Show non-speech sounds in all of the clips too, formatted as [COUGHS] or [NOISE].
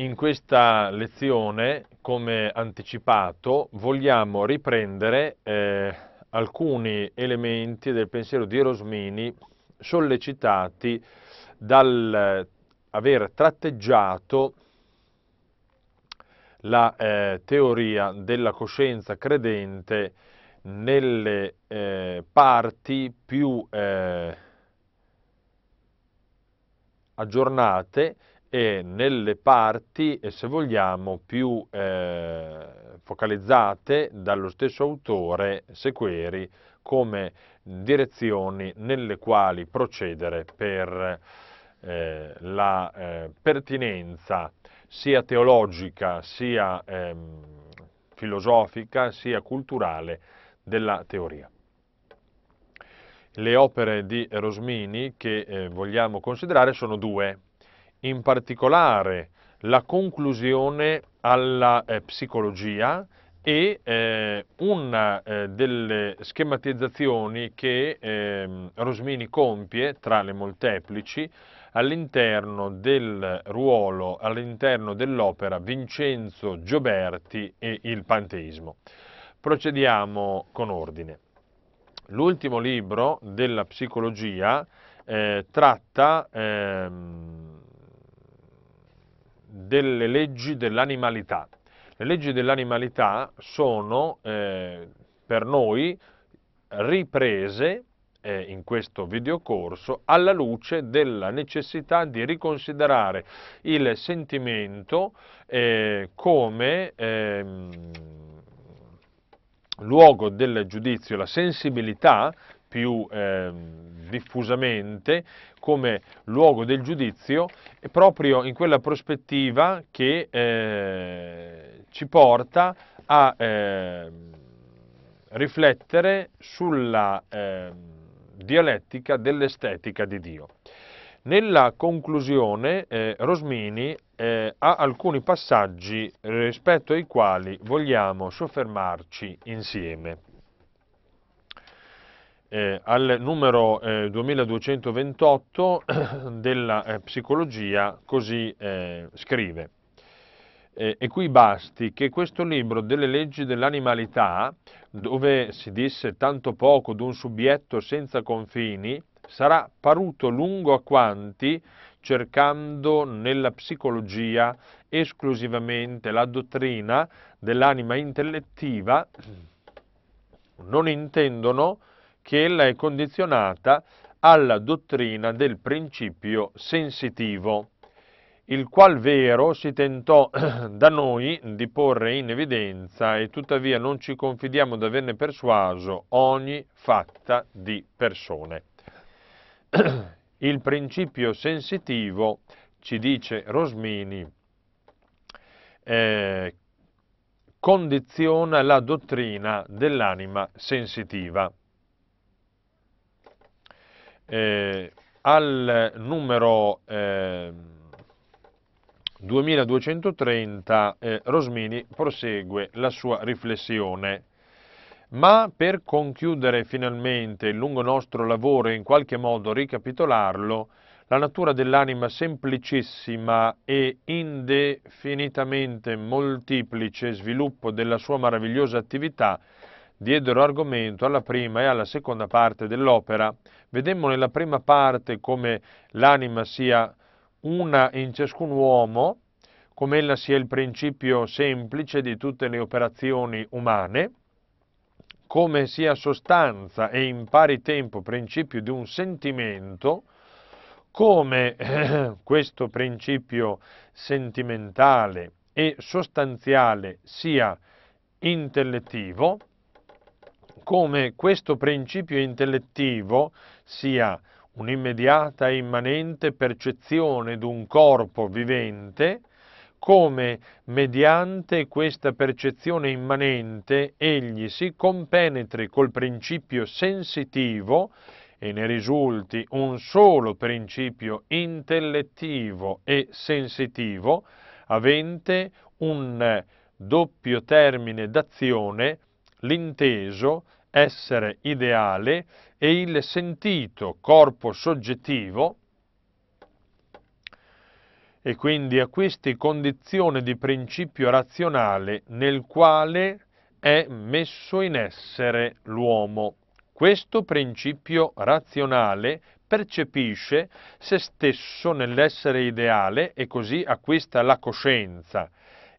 In questa lezione, come anticipato, vogliamo riprendere eh, alcuni elementi del pensiero di Rosmini sollecitati dal eh, aver tratteggiato la eh, teoria della coscienza credente nelle eh, parti più eh, aggiornate e nelle parti, se vogliamo, più eh, focalizzate dallo stesso autore Sequeri come direzioni nelle quali procedere per eh, la eh, pertinenza sia teologica, sia ehm, filosofica, sia culturale della teoria le opere di Rosmini che eh, vogliamo considerare sono due in particolare la conclusione alla eh, psicologia e eh, una eh, delle schematizzazioni che ehm, Rosmini compie tra le molteplici all'interno del ruolo, all'interno dell'opera Vincenzo Gioberti e il panteismo. Procediamo con ordine. L'ultimo libro della psicologia eh, tratta ehm, delle leggi dell'animalità. Le leggi dell'animalità sono eh, per noi riprese eh, in questo videocorso alla luce della necessità di riconsiderare il sentimento eh, come ehm, luogo del giudizio, la sensibilità più eh, diffusamente come luogo del giudizio e proprio in quella prospettiva che eh, ci porta a eh, riflettere sulla ehm, dialettica dell'estetica di Dio. Nella conclusione eh, Rosmini eh, ha alcuni passaggi rispetto ai quali vogliamo soffermarci insieme eh, al numero eh, 2228 [CLEARS THROAT] della eh, psicologia così eh, scrive. e qui basti che questo libro delle leggi dell'animalità, dove si disse tanto poco d'un subietto senza confini, sarà paruto lungo a quanti, cercando nella psicologia esclusivamente la dottrina dell'anima intellettiva, non intendono che ella è condizionata alla dottrina del principio sensitivo, il qual vero si tentò [CLEARS THROAT] da noi di porre in evidenza e tuttavia non ci confidiamo di averne persuaso ogni fatta di persone. [CLEARS THROAT] Il principio sensitivo, ci dice Rosmini, eh, condiziona la dottrina dell'anima sensitiva eh, al numero eh, 2230 eh, Rosmini prosegue la sua riflessione. Ma per concludere finalmente il lungo nostro lavoro e in qualche modo ricapitolarlo, la natura dell'anima semplicissima e indefinitamente moltiplice sviluppo della sua meravigliosa attività diedero argomento alla prima e alla seconda parte dell'opera. Vedemmo nella prima parte come l'anima sia una in ciascun uomo, come ella sia il principio semplice di tutte le operazioni umane, come sia sostanza e in pari tempo principio di un sentimento, come eh, [CLEARS THROAT] questo principio sentimentale e sostanziale sia intellettivo, come questo principio intellettivo sia un'immediata e immanente percezione di un corpo vivente, come mediante questa percezione immanente egli si compenetri col principio sensitivo e ne risulti un solo principio intellettivo e sensitivo, avente un doppio termine d'azione, l'inteso essere ideale e il sentito corpo soggettivo e quindi acquisti condizione di principio razionale nel quale è messo in essere l'uomo. Questo principio razionale percepisce se stesso nell'essere ideale e così acquista la coscienza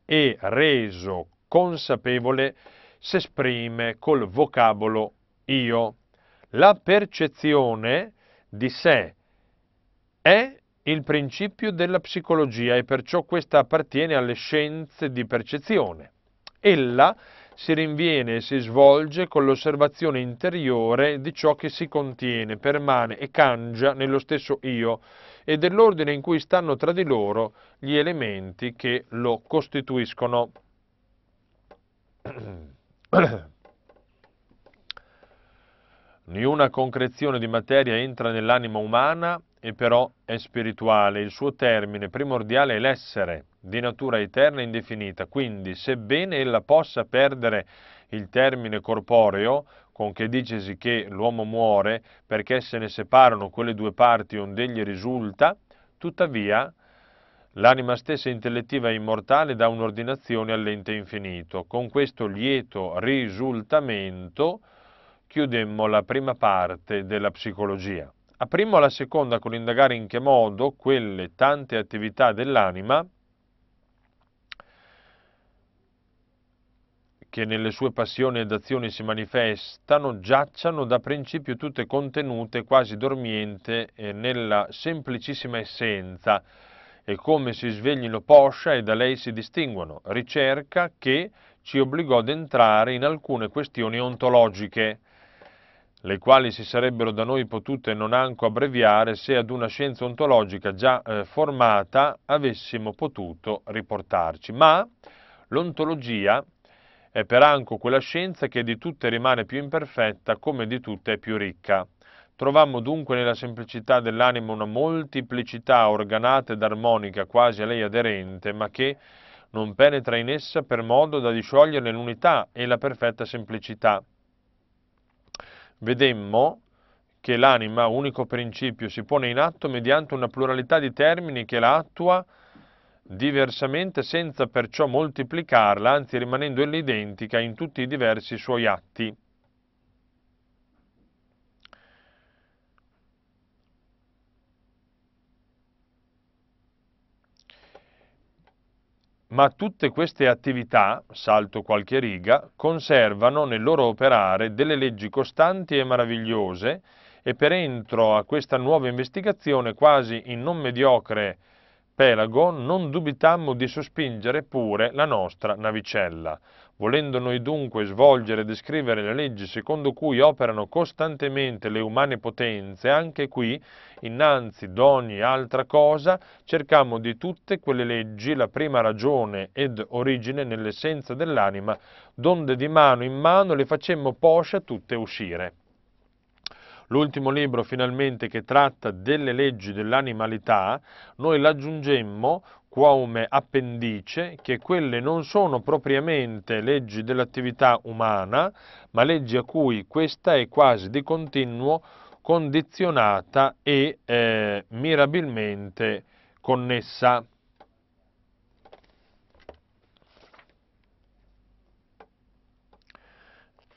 e reso consapevole si esprime col vocabolo io. La percezione di sé è il principio della psicologia e perciò questa appartiene alle scienze di percezione. Ella si rinviene e si svolge con l'osservazione interiore di ciò che si contiene, permane e cangia nello stesso io e dell'ordine in cui stanno tra di loro gli elementi che lo costituiscono. [CLEARS THROAT] Niuna concrezione di materia entra nell'anima umana e però è spirituale. Il suo termine primordiale è l'essere, di natura eterna e indefinita. Quindi, sebbene ella possa perdere il termine corporeo, con che dicesi che l'uomo muore perché se ne separano quelle due parti onde egli risulta, tuttavia L'anima stessa intellettiva e immortale dà un'ordinazione all'ente infinito. Con questo lieto risultamento chiudemmo la prima parte della psicologia. Aprimmo la seconda con indagare in che modo quelle tante attività dell'anima che nelle sue passioni ed azioni si manifestano giacciano da principio tutte contenute, quasi dormiente, eh, nella semplicissima essenza e come si sveglino poscia e da lei si distinguono, ricerca che ci obbligò ad entrare in alcune questioni ontologiche, le quali si sarebbero da noi potute non anco abbreviare se ad una scienza ontologica già eh, formata avessimo potuto riportarci. Ma l'ontologia è per anco quella scienza che di tutte rimane più imperfetta come di tutte è più ricca. Trovammo dunque nella semplicità dell'anima una moltiplicità organata ed armonica quasi a lei aderente, ma che non penetra in essa per modo da discioglierne l'unità e la perfetta semplicità. Vedemmo che l'anima, unico principio, si pone in atto mediante una pluralità di termini che la attua diversamente senza perciò moltiplicarla, anzi rimanendo identica in tutti i diversi suoi atti. ma tutte queste attività, salto qualche riga, conservano nel loro operare delle leggi costanti e meravigliose e per entro a questa nuova investigazione quasi in non mediocre Pelago non dubitammo di sospingere pure la nostra navicella. Volendo noi dunque svolgere e descrivere le leggi secondo cui operano costantemente le umane potenze, anche qui, innanzi d'ogni altra cosa, cercammo di tutte quelle leggi la prima ragione ed origine nell'essenza dell'anima, donde di mano in mano le facemmo poscia tutte uscire l'ultimo libro finalmente che tratta delle leggi dell'animalità, noi l'aggiungemmo come appendice che quelle non sono propriamente leggi dell'attività umana, ma leggi a cui questa è quasi di continuo condizionata e eh, mirabilmente connessa.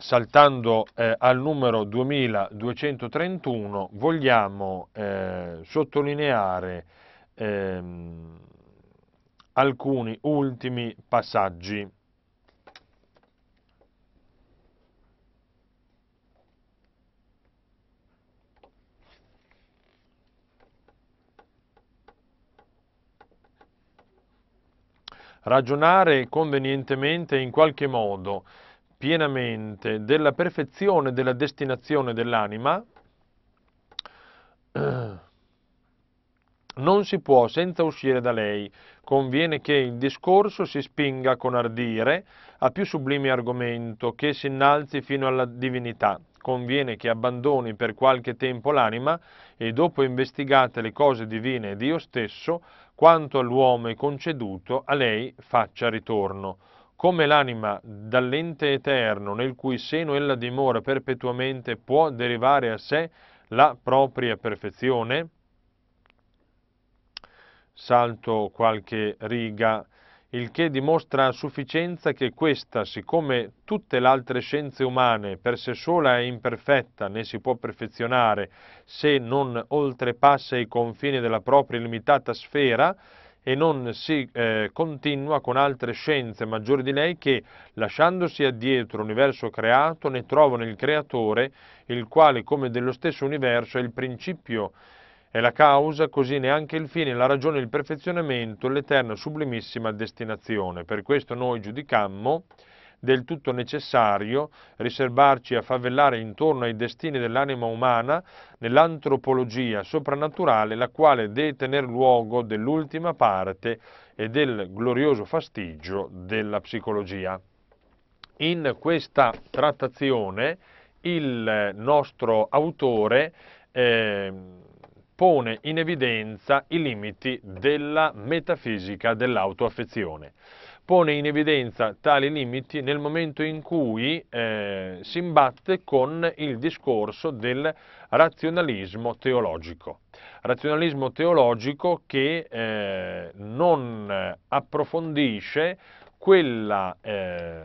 saltando eh, al numero 2231, vogliamo eh, sottolineare ehm, alcuni ultimi passaggi. Ragionare convenientemente in qualche modo pienamente della perfezione della destinazione dell'anima, [CLEARS THROAT] non si può senza uscire da lei. Conviene che il discorso si spinga con ardire a più sublime argomento, che si innalzi fino alla divinità. Conviene che abbandoni per qualche tempo l'anima e dopo investigate le cose divine e Dio stesso, quanto all'uomo è conceduto, a lei faccia ritorno come l'anima dall'ente eterno nel cui seno ella dimora perpetuamente può derivare a sé la propria perfezione, salto qualche riga, il che dimostra a sufficienza che questa, siccome tutte le altre scienze umane per sé sola è imperfetta, né si può perfezionare se non oltrepassa i confini della propria limitata sfera, e non si eh, continua con altre scienze maggiori di lei che, lasciandosi addietro l'universo creato, ne trovano il creatore, il quale, come dello stesso universo, è il principio e la causa, così neanche il fine, la ragione, il perfezionamento, l'eterna sublimissima destinazione. Per questo noi giudicammo del tutto necessario riservarci a favellare intorno ai destini dell'anima umana nell'antropologia soprannaturale, la quale deve tener luogo dell'ultima parte e del glorioso fastigio della psicologia. In questa trattazione il nostro autore eh, pone in evidenza i limiti della metafisica dell'autoaffezione pone in evidenza tali limiti nel momento in cui eh, si imbatte con il discorso del razionalismo teologico. Razionalismo teologico che eh, non approfondisce quella eh,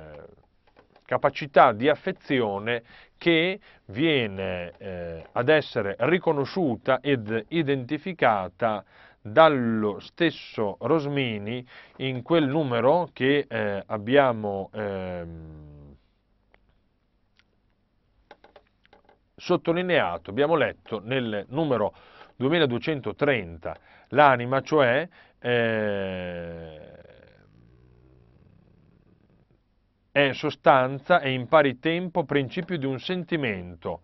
capacità di affezione che viene eh, ad essere riconosciuta ed identificata dallo stesso Rosmini in quel numero che eh, abbiamo ehm, sottolineato, abbiamo letto nel numero 2230, l'anima cioè eh, è sostanza e in pari tempo principio di un sentimento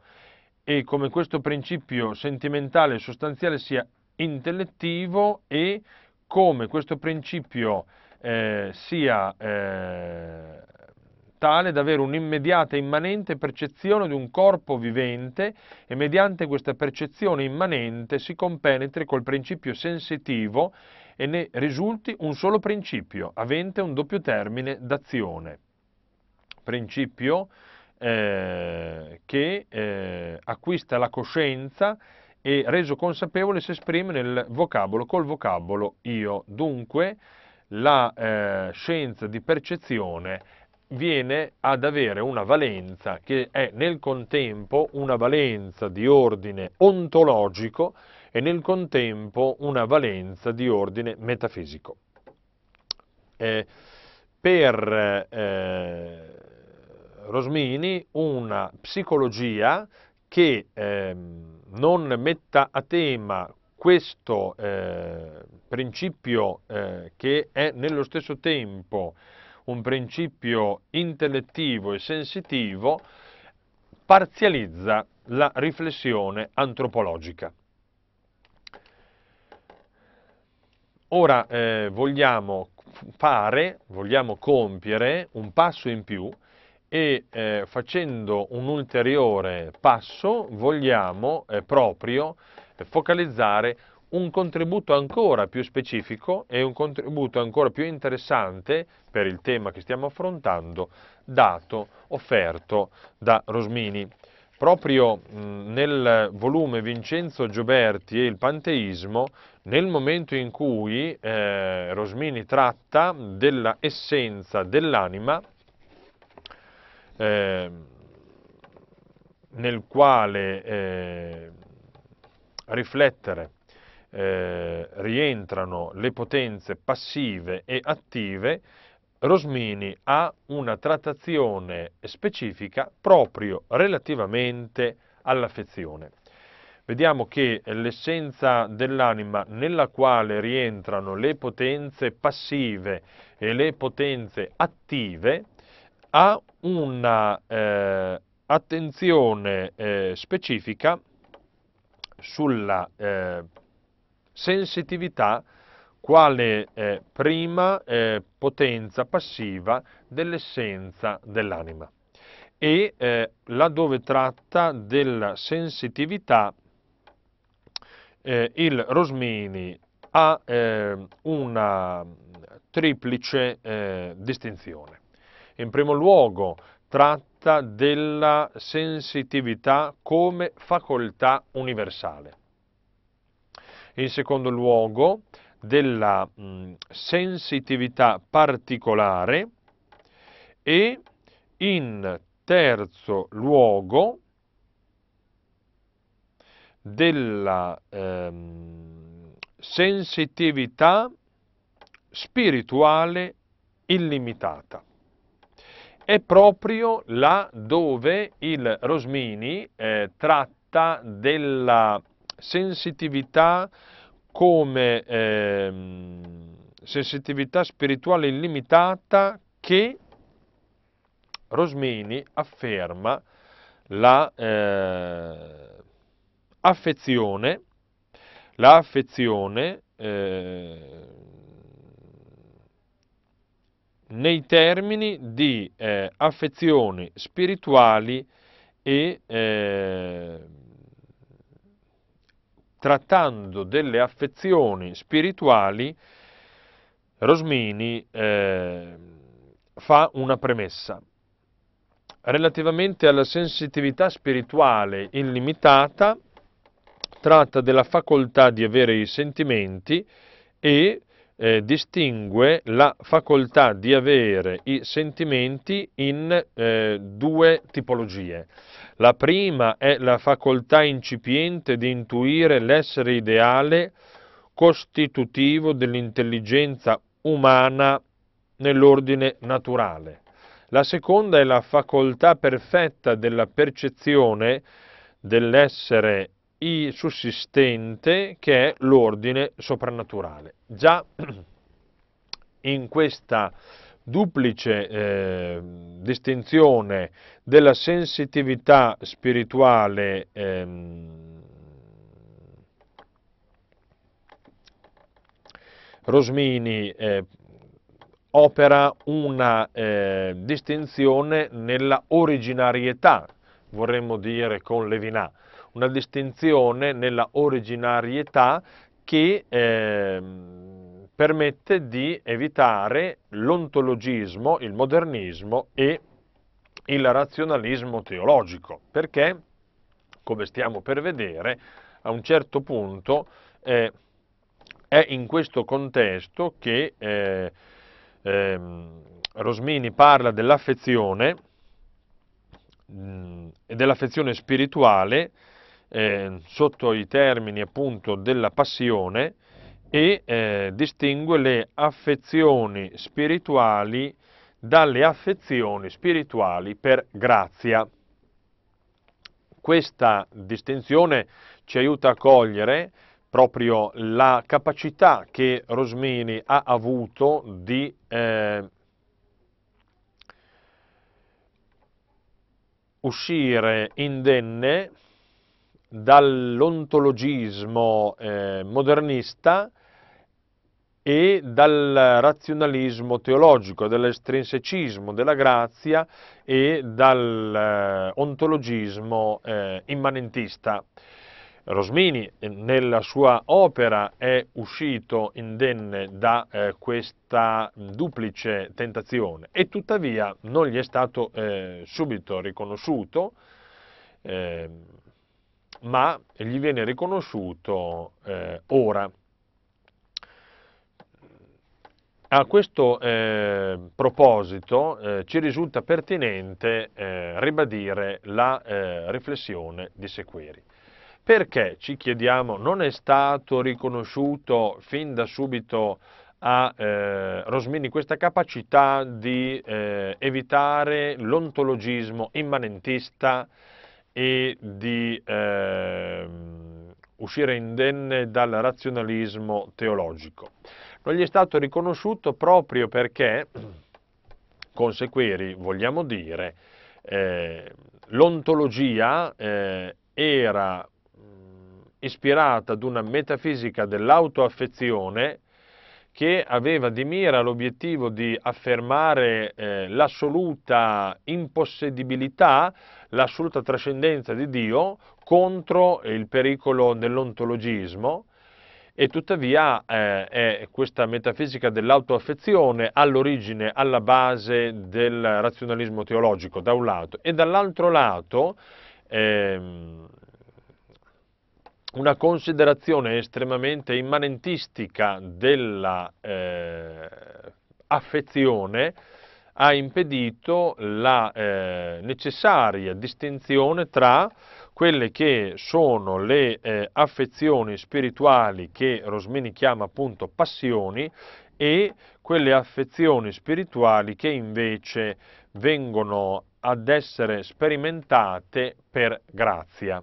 e come questo principio sentimentale e sostanziale sia intellettivo e come questo principio eh, sia eh, tale da avere un'immediata e immanente percezione di un corpo vivente e mediante questa percezione immanente si compenetri col principio sensitivo e ne risulti un solo principio, avente un doppio termine d'azione. Principio eh, che eh, acquista la coscienza e reso consapevole si esprime nel vocabolo, col vocabolo io. Dunque la eh, scienza di percezione viene ad avere una valenza che è nel contempo una valenza di ordine ontologico e nel contempo una valenza di ordine metafisico. Eh, per eh, Rosmini una psicologia che ehm, non metta a tema questo eh, principio eh, che è nello stesso tempo un principio intellettivo e sensitivo, parzializza la riflessione antropologica. Ora eh, vogliamo fare, vogliamo compiere un passo in più e eh, facendo un ulteriore passo vogliamo eh, proprio eh, focalizzare un contributo ancora più specifico e un contributo ancora più interessante per il tema che stiamo affrontando dato, offerto da Rosmini. Proprio mm, nel volume Vincenzo Gioberti e il panteismo, nel momento in cui eh, Rosmini tratta della essenza dell'anima, eh, nel quale eh, riflettere eh, rientrano le potenze passive e attive, Rosmini ha una trattazione specifica proprio relativamente all'affezione. Vediamo che l'essenza dell'anima nella quale rientrano le potenze passive e le potenze attive ha una eh, attenzione eh, specifica sulla eh, sensitività quale eh, prima eh, potenza passiva dell'essenza dell'anima e eh, laddove tratta della sensitività il Rosmini ha una triplice distinzione. In primo luogo tratta della sensitività come facoltà universale. In secondo luogo della mh, mm, sensitività particolare e in terzo luogo della ehm, sensitività spirituale illimitata è proprio là dove il Rosmini eh, tratta della sensitività come eh, sensitività spirituale illimitata che Rosmini afferma la eh, affezione, la affezione eh, nei termini di eh, affezioni spirituali e eh, trattando delle affezioni spirituali, Rosmini eh, fa una premessa. Relativamente alla sensitività spirituale illimitata, tratta della facoltà di avere i sentimenti e eh, distingue la facoltà di avere i sentimenti in eh, due tipologie. La prima è la facoltà incipiente di intuire l'essere ideale costitutivo dell'intelligenza umana nell'ordine naturale. La seconda è la facoltà perfetta della percezione dell'essere sussistente che è l'ordine soprannaturale. Già [CLEARS THROAT] in questa duplice eh, distinzione della sensitività spirituale ehm, Rosmini eh, opera una eh, distinzione nella originarietà, vorremmo dire con Levinà, una distinzione nella originarietà che eh, permette di evitare l'ontologismo, il modernismo e il razionalismo teologico, perché, come stiamo per vedere, a un certo punto eh, è in questo contesto che eh, eh, Rosmini parla dell'affezione mm, e dell'affezione spirituale eh, sotto i termini appunto della passione e eh, distingue le affezioni spirituali dalle affezioni spirituali per grazia. Questa distinzione ci aiuta a cogliere proprio la capacità che Rosmini ha avuto di eh, uscire indenne dall'ontologismo eh, modernista e dal razionalismo teologico, dall'estrinsecismo della grazia e dall'ontologismo eh, eh, immanentista. Rosmini eh, nella sua opera è uscito indenne da eh, questa duplice tentazione e tuttavia non gli è stato eh, subito riconosciuto eh, ma gli viene riconosciuto eh, ora. A questo eh, proposito eh, ci risulta pertinente eh, ribadire la eh, riflessione di Sequeri. Perché, ci chiediamo, non è stato riconosciuto fin da subito a eh, Rosmini questa capacità di eh, evitare l'ontologismo immanentista e di eh, uscire indenne dal razionalismo teologico. Non gli è stato riconosciuto proprio perché, [CLEARS THROAT] con Sequeri vogliamo dire, eh, l'ontologia eh, era mm, ispirata ad una metafisica dell'autoaffezione che aveva di mira l'obiettivo di affermare eh, l'assoluta impossedibilità, l'assoluta trascendenza di Dio contro il pericolo dell'ontologismo e tuttavia eh, è questa metafisica dell'autoaffezione all'origine, alla base del razionalismo teologico da un lato e dall'altro lato ehm, una considerazione estremamente immanentistica dell'affezione eh, ha impedito la eh, necessaria distinzione tra quelle che sono le eh, affezioni spirituali che Rosmini chiama appunto passioni e quelle affezioni spirituali che invece vengono ad essere sperimentate per grazia.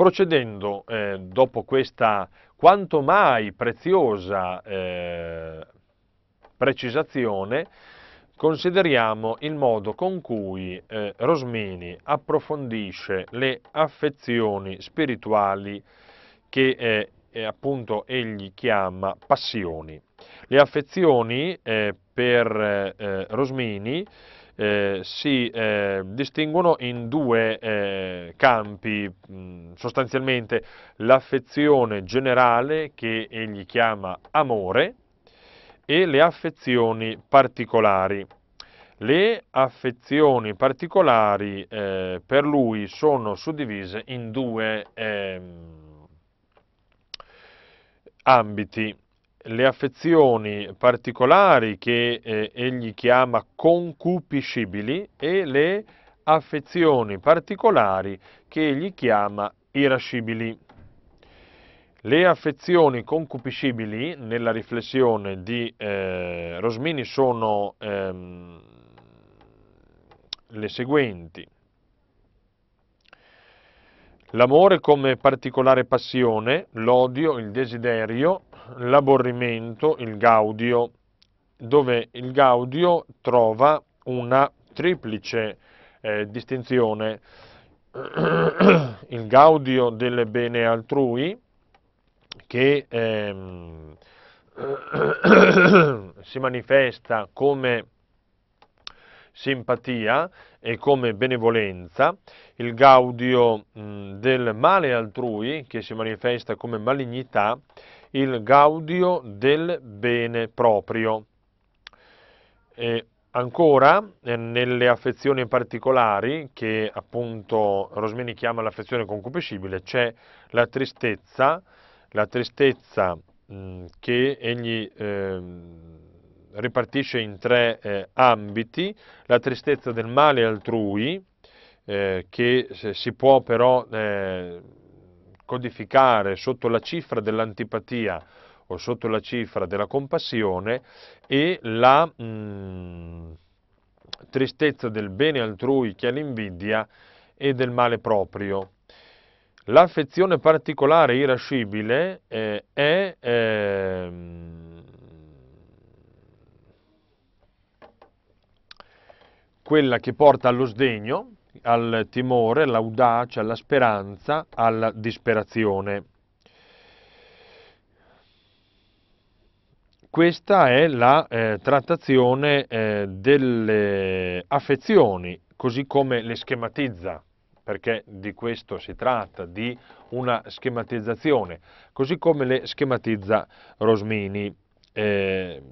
Procedendo eh, dopo questa quanto mai preziosa eh, precisazione, consideriamo il modo con cui eh, Rosmini approfondisce le affezioni spirituali che eh, eh, appunto egli chiama passioni. Le affezioni eh, per Rosmini eh, si eh, distinguono in due eh, campi, mh, mm, sostanzialmente l'affezione generale che egli chiama amore e le affezioni particolari. Le affezioni particolari eh, per lui sono suddivise in due ehm, ambiti le affezioni particolari che eh, egli chiama concupiscibili e le affezioni particolari che egli chiama irascibili. Le affezioni concupiscibili nella riflessione di eh, Rosmini sono ehm, le seguenti l'amore come particolare passione, l'odio, il desiderio, l'aborrimento, il gaudio, dove il gaudio trova una triplice eh, distinzione, il gaudio del bene altrui, che ehm, [COUGHS] si manifesta come simpatia e come benevolenza, il gaudio mh, del male altrui che si manifesta come malignità, il gaudio del bene proprio. E ancora eh, nelle affezioni particolari che appunto Rosmini chiama l'affezione concupiscibile c'è la tristezza, la tristezza mh, che egli eh, ripartisce in tre eh, ambiti, la tristezza del male altrui, eh, che eh, si può però eh, codificare sotto la cifra dell'antipatia o sotto la cifra della compassione, e la mh, mm, tristezza del bene altrui, che è l'invidia, e del male proprio. L'affezione particolare irascibile eh, è eh, quella che porta allo sdegno, al timore, all'audacia, alla speranza, alla disperazione. Questa è la eh, trattazione eh, delle affezioni, così come le schematizza, perché di questo si tratta, di una schematizzazione, così come le schematizza Rosmini. Eh,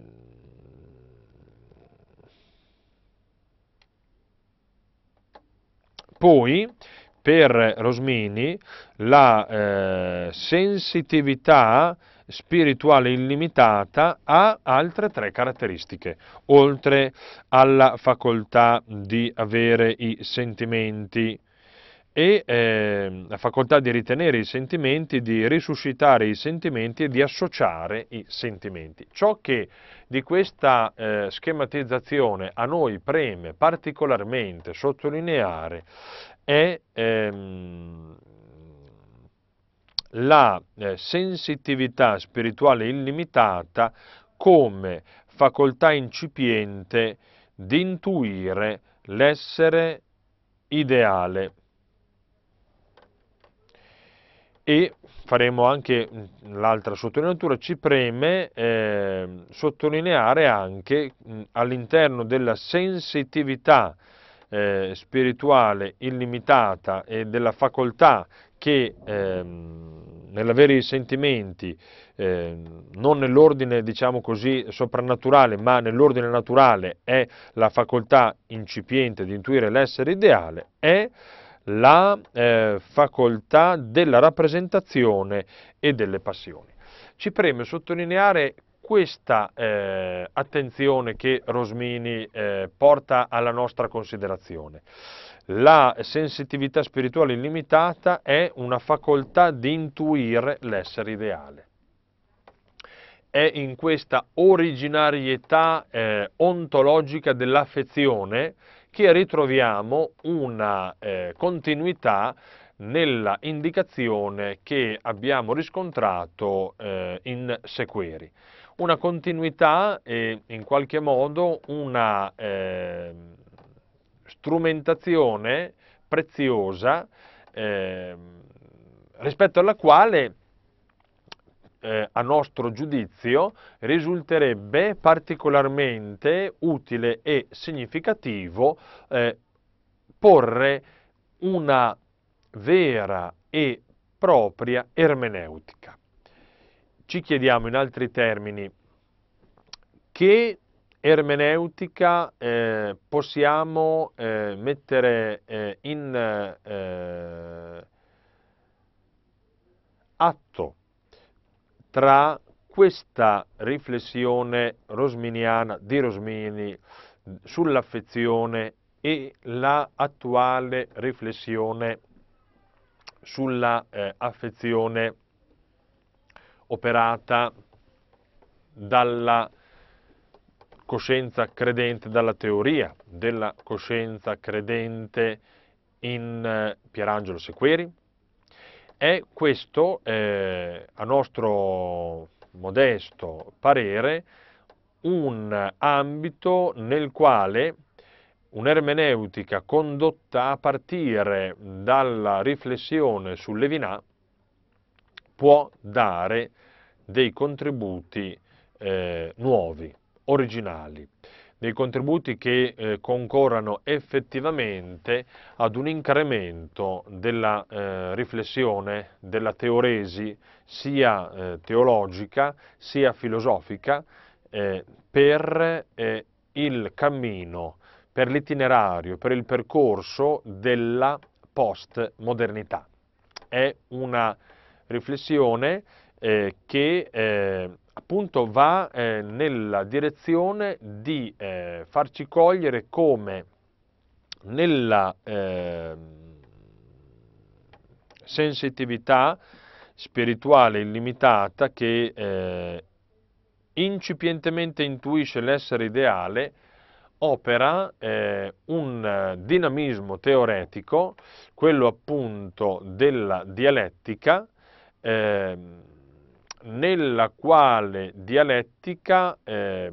Poi per Rosmini la eh, sensitività spirituale illimitata ha altre tre caratteristiche, oltre alla facoltà di avere i sentimenti e eh, la facoltà di ritenere i sentimenti, di risuscitare i sentimenti e di associare i sentimenti. Ciò che di questa eh, schematizzazione a noi preme particolarmente sottolineare è ehm, la eh, sensitività spirituale illimitata come facoltà incipiente di intuire l'essere ideale e faremo anche mm, l'altra sottolineatura, ci preme eh, sottolineare anche mm, all'interno della sensitività eh, spirituale illimitata e della facoltà che eh, nell'avere i sentimenti, eh, non nell'ordine diciamo così soprannaturale, ma nell'ordine naturale è la facoltà incipiente di intuire l'essere ideale, è la eh, facoltà della rappresentazione e delle passioni. Ci preme sottolineare questa eh, attenzione che Rosmini eh, porta alla nostra considerazione. La sensitività spirituale illimitata è una facoltà di intuire l'essere ideale. È in questa originarietà eh, ontologica dell'affezione che ritroviamo una eh, continuità nella indicazione che abbiamo riscontrato eh, in Sequeri. Una continuità e in qualche modo una eh, strumentazione preziosa ehm, rispetto alla quale eh, a nostro giudizio risulterebbe particolarmente utile e significativo eh, porre una vera e propria ermeneutica. Ci chiediamo in altri termini che ermeneutica eh, possiamo eh, mettere eh, in eh, atto tra questa riflessione rosminiana di Rosmini sull'affezione e l'attuale la riflessione sulla eh, affezione operata dalla coscienza credente, dalla teoria della coscienza credente in eh, Pierangelo Sequeri, è questo, eh, a nostro modesto parere, un ambito nel quale un'ermeneutica condotta a partire dalla riflessione su Levinà può dare dei contributi eh, nuovi, originali dei contributi che eh, concorrano effettivamente ad un incremento della eh, riflessione, della teoresi sia eh, teologica sia filosofica eh, per eh, il cammino, per l'itinerario, per il percorso della postmodernità. È una riflessione eh, che appunto va eh, nella direzione di eh, farci cogliere come nella eh, sensitività spirituale illimitata che eh, incipientemente intuisce l'essere ideale, opera eh, un eh, dinamismo teoretico, quello appunto della dialettica, eh, nella quale dialettica eh,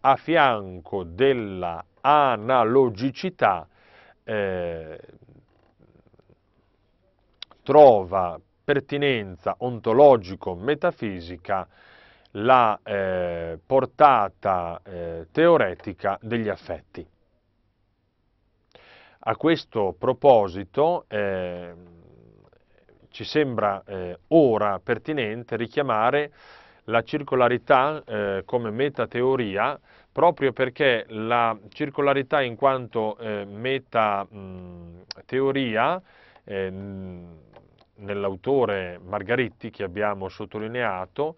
a fianco della analogicità eh, trova pertinenza ontologico-metafisica la eh, portata eh, teoretica degli affetti. A questo proposito eh, ci sembra eh, ora pertinente richiamare la circolarità eh, come metateoria proprio perché la circolarità in quanto eh, metateoria eh, nell'autore Margaritti che abbiamo sottolineato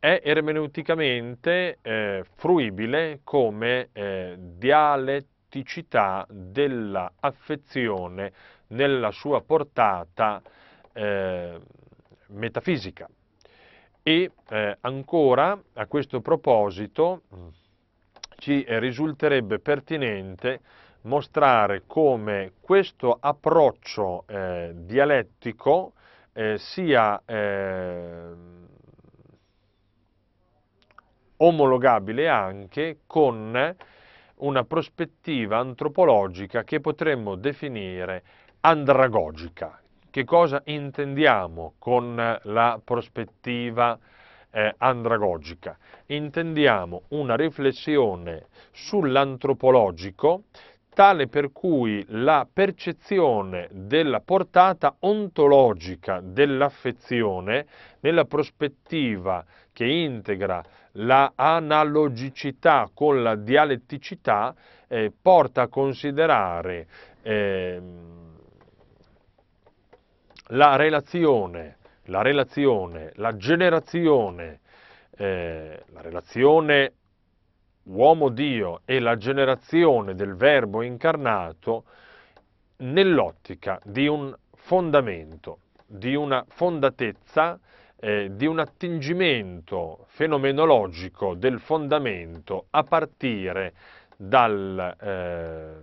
è ermeneuticamente eh, fruibile come eh, dialetticità della affezione nella sua portata eh, metafisica. E eh, ancora a questo proposito ci risulterebbe pertinente mostrare come questo approccio eh, dialettico eh, sia eh, omologabile anche con una prospettiva antropologica che potremmo definire andragogica, che cosa intendiamo con la prospettiva eh, andragogica? Intendiamo una riflessione sull'antropologico tale per cui la percezione della portata ontologica dell'affezione nella prospettiva che integra la analogicità con la dialetticità eh, porta a considerare eh, la relazione, la relazione, la generazione, eh, la relazione uomo-Dio e la generazione del Verbo incarnato nell'ottica di un fondamento, di una fondatezza, eh, di un attingimento fenomenologico del fondamento a partire dal eh,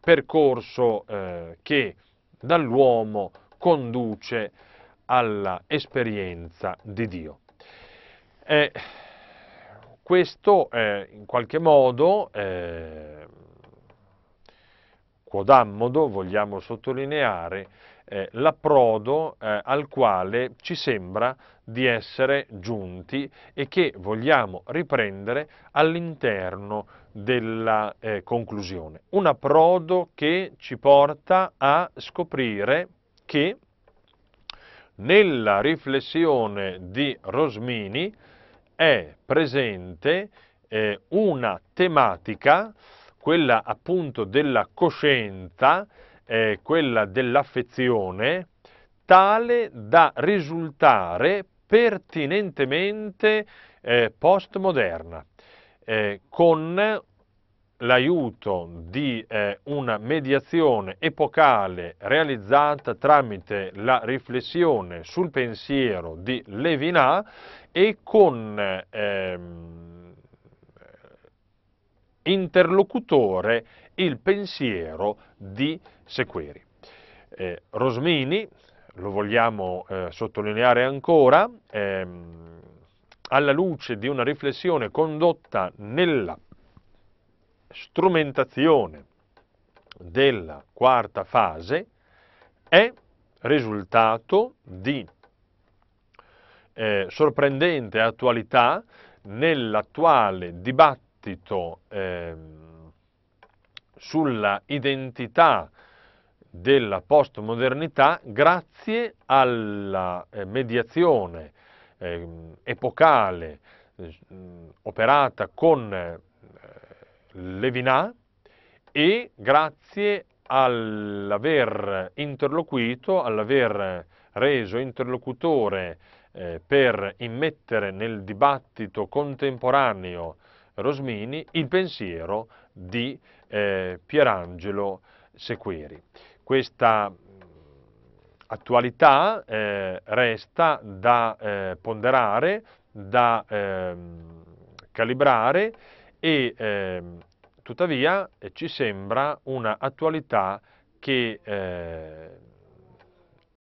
percorso eh, che dall'uomo conduce alla esperienza di Dio. Eh, questo eh, in qualche modo, eh, quodammodo, vogliamo sottolineare eh, l'approdo eh, al quale ci sembra di essere giunti e che vogliamo riprendere all'interno della eh, conclusione. Un approdo che ci porta a scoprire che nella riflessione di Rosmini è presente eh, una tematica, quella appunto della coscienza, eh, quella dell'affezione, tale da risultare pertinentemente eh, postmoderna, eh, con l'aiuto di eh, una mediazione epocale realizzata tramite la riflessione sul pensiero di Levinas e con ehm, interlocutore il pensiero di Sequeri. Eh, Rosmini, lo vogliamo eh, sottolineare ancora, ehm, alla luce di una riflessione condotta nella strumentazione della quarta fase, è risultato di eh, sorprendente attualità nell'attuale dibattito eh, sulla identità della postmodernità grazie alla eh, mediazione eh, epocale eh, operata con eh, Levinas e grazie all'aver interloquito, all'aver reso interlocutore eh, per immettere nel dibattito contemporaneo Rosmini il pensiero di eh, Pierangelo Sequeri questa mm, attualità eh, resta da eh, ponderare, da eh, calibrare e ehm, tuttavia eh, ci sembra una attualità che eh,